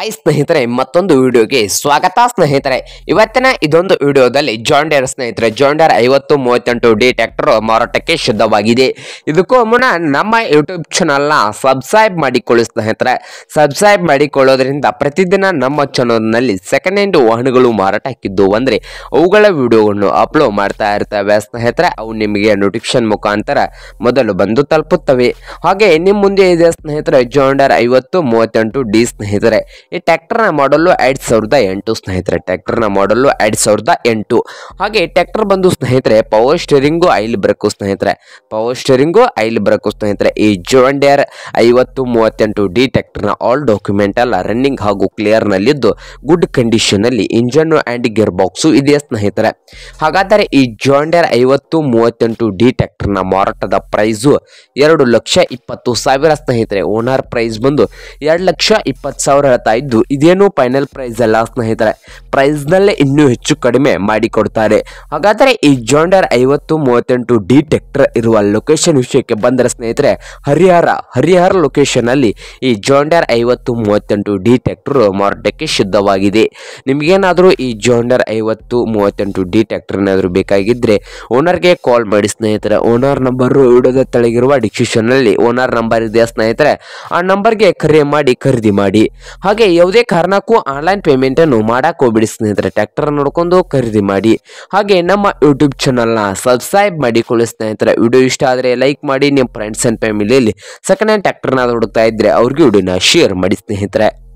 high ಸ್ನೇಹಿತರೆ ಮತ್ತೊಂದು ವಿಡಿಯೋಗೆ ಸ್ವಾಗತ ಸ್ನೇಹಿತರೆ ಇವತ್ತಿನ ಇದೊಂದು ವಿಡಿಯೋದಲ್ಲಿ ಜಾಂಡೇರ್ ಸ್ನೇಹಿತರೆ ಜಾಂಡೇರ್ ಐವತ್ತು ಮೂವತ್ತೆಂಟು ಡಿ ಟ್ಯಾಕ್ಟರ್ ಮಾರಾಟಕ್ಕೆ ಶುದ್ಧವಾಗಿದೆ ಇದಕ್ಕೂ ಮುನ್ನ ನಮ್ಮ ಯೂಟ್ಯೂಬ್ ಚಾನಲ್ನ ಸಬ್ಸ್ಕ್ರೈಬ್ ಮಾಡಿಕೊಳ್ಳಿ ಸ್ನೇಹಿತರೆ ಸಬ್ಸ್ಕ್ರೈಬ್ ಮಾಡಿಕೊಳ್ಳೋದ್ರಿಂದ ಪ್ರತಿದಿನ ನಮ್ಮ ಚಾನಲ್ನಲ್ಲಿ ಸೆಕೆಂಡ್ ಹ್ಯಾಂಡ್ ವಾಹನಗಳು ಮಾರಾಟ ಹಾಕಿದ್ದು ಅಂದರೆ ಅವುಗಳ ವಿಡಿಯೋವನ್ನು ಅಪ್ಲೋಡ್ ಮಾಡ್ತಾ ಇರ್ತವೆ ಸ್ನೇಹಿತರೆ ಅವು ನಿಮಗೆ ನೋಟಿಫಿಕೇಶನ್ ಮುಖಾಂತರ ಮೊದಲು ಬಂದು ತಲುಪುತ್ತವೆ ಹಾಗೆ ನಿಮ್ಮ ಮುಂದೆ ಇದೆ ಸ್ನೇಹಿತರೆ ಜಾಂಡರ್ ಐವತ್ತು ಮೂವತ್ತೆಂಟು ಡಿ ಸ್ನೇಹಿತರೆ ಈ ಟ್ಯಾಕ್ಟರ್ನ ಮಾಡಲು ಎರಡು ಸಾವಿರದ ಎಂಟು ಸ್ನೇಹಿತರೆ ಟ್ಯಾಕ್ಟರ್ನ ಮಾಡಲು ಎರಡು ಸಾವಿರದ ಎಂಟು ಹಾಗೆ ಟ್ಯಾಕ್ಟರ್ ಬಂದು ಸ್ನೇಹಿತರೆ ಪವರ್ ಸ್ಟೇರಿಂಗು ಐಲ್ ಬ್ರಕು ಸ್ನೇಹಿತರೆ ಪವರ್ ಸ್ಟೇರಿಂಗು ಐಲ್ ಬ್ರಕು ಸ್ನೇಹಿತರೆ ಈ ಜೋಂಡಿಯರ್ ಐವತ್ತು ಮೂವತ್ತೆಂಟು ಡಿ ಟ್ಯಾಕ್ಟರ್ನ ಆಲ್ ಡಾಕ್ಯುಮೆಂಟ್ ಅಲ್ಲ ರನ್ನಿಂಗ್ ಹಾಗೂ ಕ್ಲಿಯರ್ನಲ್ಲಿದ್ದು ಗುಡ್ ಕಂಡೀಷನಲ್ಲಿ ಇಂಜನ್ನು ಆ್ಯಂಡ್ ಗಿಯರ್ ಬಾಕ್ಸು ಇದೆ ಸ್ನೇಹಿತರೆ ಹಾಗಾದರೆ ಈ ಜೋಂಡಿಯರ್ ಐವತ್ತು ಮೂವತ್ತೆಂಟು ಡಿ ಟ್ಯಾಕ್ಟರ್ನ ಮಾರಾಟದ ಪ್ರೈಸ್ ಎರಡು ಲಕ್ಷ ಇಪ್ಪತ್ತು ಸಾವಿರ ಸ್ನೇಹಿತರೆ ಓನರ್ ಪ್ರೈಸ್ ಬಂದು ಎರಡು ಲಕ್ಷ ಇಪ್ಪತ್ತು ಸಾವಿರ ಹೇಳ್ತಾ ಇದ್ದು ಇದೇನು ಫೈನಲ್ ಪ್ರೈಸ್ ಅಲ್ಲ ಸ್ನೇಹಿತರೆ ಪ್ರೈಸ್ನಲ್ಲೇ ಇನ್ನೂ ಹೆಚ್ಚು ಕಡಿಮೆ ಮಾಡಿಕೊಡ್ತಾರೆ ಹಾಗಾದರೆ ಈ ಜಾಂಡರ್ ಐವತ್ತು ಮೂವತ್ತೆಂಟು ಡಿ ಟೆಕ್ಟರ್ ಇರುವ ಲೊಕೇಶನ್ ವಿಷಯಕ್ಕೆ ಬಂದರೆ ಸ್ನೇಹಿತರೆ ಹರಿಹರ ಹರಿಹರ ಲೊಕೇಶನಲ್ಲಿ ಈ ಜೋಂಡರ್ ಐವತ್ತು ಮೂವತ್ತೆಂಟು ಡಿ ಟೆಕ್ಟರ್ ಮಾರಾಟಕ್ಕೆ ಸಿದ್ಧವಾಗಿದೆ ನಿಮಗೇನಾದರೂ ಈ ಜಾಂಡರ್ ಐವತ್ತು ಮೂವತ್ತೆಂಟು ಡಿ ಟ್ಯಾಕ್ಟರ್ ಏನಾದರೂ ಬೇಕಾಗಿದ್ದರೆ ಓನರ್ಗೆ ಕಾಲ್ ಮಾಡಿ ಸ್ನೇಹಿತರೆ ಓನರ್ ನಂಬರು ವಿಡಿಯೋದ ತಳಗಿರುವ ಡಿಸ್ಕ್ರಿಪ್ಷನ್ನಲ್ಲಿ ಓನರ್ ನಂಬರ್ ಇದೆಯಾ ಸ್ನೇಹಿತರೆ ಆ ನಂಬರ್ಗೆ ಕರೆ ಮಾಡಿ ಖರೀದಿ ಮಾಡಿ ಹಾಗೆ ಹಾಗೆ ಯಾವುದೇ ಕಾರಣಕ್ಕೂ ಆನ್ಲೈನ್ ಪೇಮೆಂಟ್ ಅನ್ನು ಮಾಡಕ್ಕೆ ಹೋಗ್ಬಿಡಿ ಸ್ನೇಹಿತರೆ ಟ್ಯಾಕ್ಟರ್ ನೋಡ್ಕೊಂಡು ಖರೀದಿ ಮಾಡಿ ಹಾಗೆ ನಮ್ಮ ಯೂಟ್ಯೂಬ್ ಚಾನಲ್ನ ಸಬ್ಸ್ಕ್ರೈಬ್ ಮಾಡಿಕೊಳ್ಳಿ ಸ್ನೇಹಿತರೆ ವಿಡಿಯೋ ಇಷ್ಟ ಆದರೆ ಲೈಕ್ ಮಾಡಿ ನಿಮ್ಮ ಫ್ರೆಂಡ್ಸ್ ಅಂಡ್ ಫ್ಯಾಮಿಲಿಯಲ್ಲಿ ಸೆಕೆಂಡ್ ಹ್ಯಾಂಡ್ ಟ್ರ್ಯಾಕ್ಟರ್ನ ಹುಡುಕ್ತಾ ಇದ್ರೆ ಅವ್ರಿಗೆ ವಿಡಿಯೋನ ಶೇರ್ ಮಾಡಿ ಸ್ನೇಹಿತರೆ